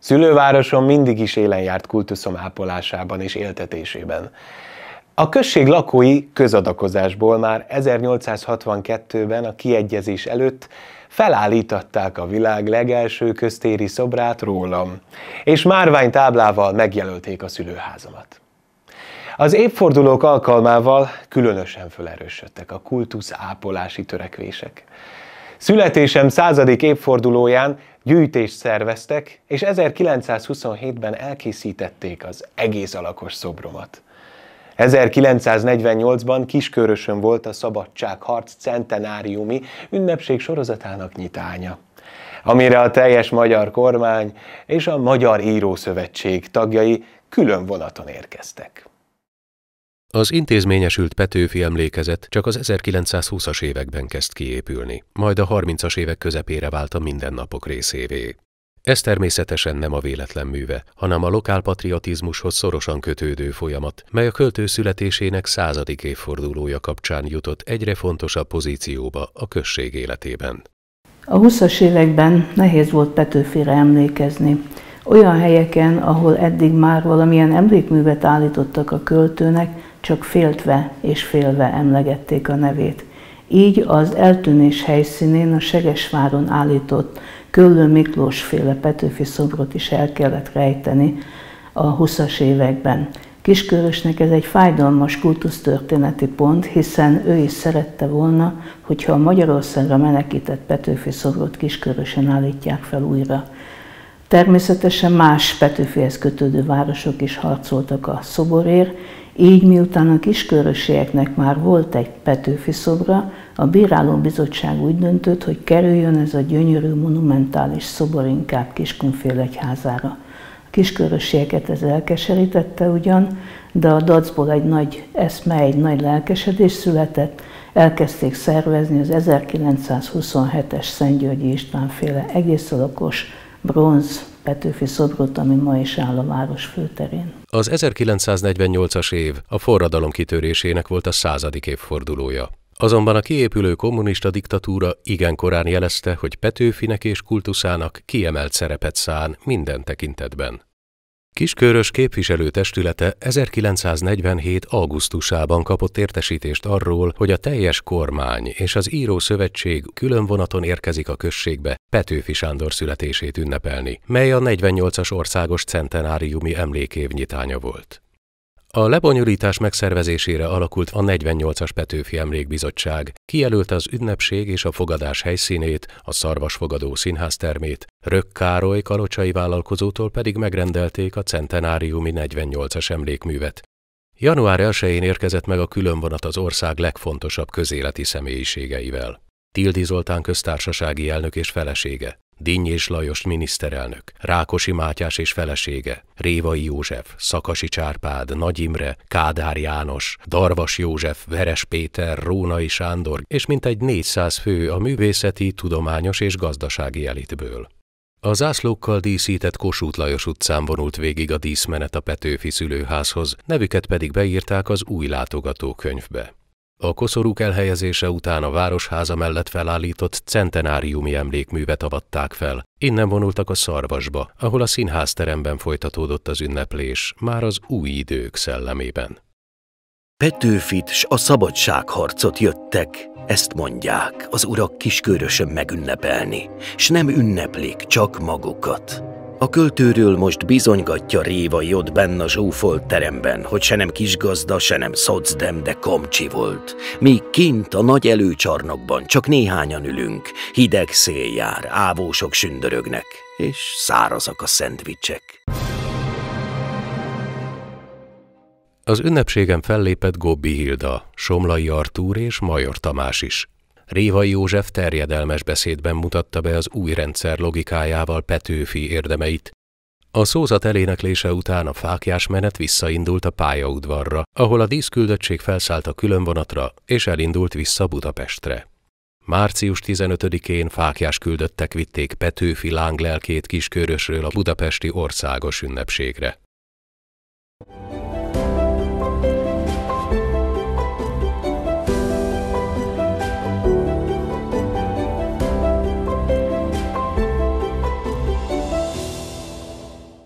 Szülővárosom mindig is élen járt kultuszom ápolásában és éltetésében. A község lakói közadakozásból már 1862-ben a kiegyezés előtt felállítatták a világ legelső köztéri szobrát rólam, és márvány táblával megjelölték a szülőházamat. Az évfordulók alkalmával különösen felerősödtek a kultusz ápolási törekvések. Születésem századik évfordulóján gyűjtést szerveztek, és 1927-ben elkészítették az egész alakos szobromat. 1948-ban Kiskörösön volt a Szabadságharc centenáriumi ünnepség sorozatának nyitánya amire a teljes magyar kormány és a Magyar Írószövetség tagjai külön vonaton érkeztek. Az intézményesült Petőfi emlékezet csak az 1920-as években kezd kiépülni, majd a 30-as évek közepére vált a mindennapok részévé. Ez természetesen nem a véletlen műve, hanem a lokálpatriotizmushoz szorosan kötődő folyamat, mely a költő születésének századik évfordulója kapcsán jutott egyre fontosabb pozícióba a község életében. A 20-as években nehéz volt Petőfire emlékezni. Olyan helyeken, ahol eddig már valamilyen emlékművet állítottak a költőnek, csak féltve és félve emlegették a nevét. Így az eltűnés helyszínén a Segesváron állított Köllő Miklós féle Petőfi szobrot is el kellett rejteni a 20-as években. Kiskörösnek ez egy fájdalmas kultusztörténeti pont, hiszen ő is szerette volna, hogyha a Magyarországra menekített Petőfi szobrot Kiskörösen állítják fel újra. Természetesen más Petőfihez kötődő városok is harcoltak a szoborért, így miután a kiskörösieknek már volt egy Petőfi szobra, a bíráló bizottság úgy döntött, hogy kerüljön ez a gyönyörű monumentális szobor inkább Kiskunfélegyházára. A kiskörösieket ez elkeserítette ugyan, de a dacból egy nagy eszme, egy nagy lelkesedés született, elkezdték szervezni az 1927-es Szentgyörgyi István féle egész alakos bronz Petőfi szobrot, ami ma is áll a város főterén. Az 1948-as év a forradalom kitörésének volt a századik évfordulója. Azonban a kiépülő kommunista diktatúra igen korán jelezte, hogy Petőfinek és kultuszának kiemelt szerepet szán minden tekintetben. Kiskörös testülete 1947. augusztusában kapott értesítést arról, hogy a teljes kormány és az Író Szövetség külön vonaton érkezik a községbe Petőfi Sándor születését ünnepelni, mely a 48-as országos centenáriumi emlékév nyitánya volt. A lebonyolítás megszervezésére alakult a 48-as Petőfi Emlékbizottság, kijelölt az ünnepség és a fogadás helyszínét, a szarvasfogadó színház termét, Rök Károly kalocsai vállalkozótól pedig megrendelték a centenáriumi 48-as emlékművet. Január 1-én érkezett meg a különvonat az ország legfontosabb közéleti személyiségeivel. Tildi Zoltán köztársasági elnök és felesége, és Lajos miniszterelnök, Rákosi Mátyás és felesége, Révai József, Szakasi Csárpád, Nagy Imre, Kádár János, Darvas József, Veres Péter, Rónai Sándor és mintegy 400 fő a művészeti, tudományos és gazdasági elitből. A zászlókkal díszített Kossuth Lajos utcán vonult végig a díszmenet a Petőfi szülőházhoz, nevüket pedig beírták az új látogatókönyvbe. A koszorúk elhelyezése után a városháza mellett felállított centenáriumi emlékművet avatták fel. Innen vonultak a szarvasba, ahol a színházteremben folytatódott az ünneplés, már az új idők szellemében. Petőfit s a szabadságharcot jöttek, ezt mondják az urak kiskörösön megünnepelni, s nem ünneplik csak magukat. A költőről most bizonygatja Réva Jod benn a zsúfolt teremben, hogy se nem kisgazda, se nem szocdem, de komcsi volt. Míg kint a nagy előcsarnokban csak néhányan ülünk, hideg szél jár, ávósok sündörögnek, és szárazak a szendvicsek. Az ünnepségen fellépett Gobbi Hilda, Somlai Artúr és Major Tamás is. Révai József terjedelmes beszédben mutatta be az új rendszer logikájával Petőfi érdemeit. A szózat eléneklése után a fákjás menet visszaindult a pályaudvarra, ahol a díszküldöttség felszállt a különvonatra és elindult vissza Budapestre. Március 15-én fákjás küldöttek vitték Petőfi lánglelkét kiskörösről a budapesti országos ünnepségre.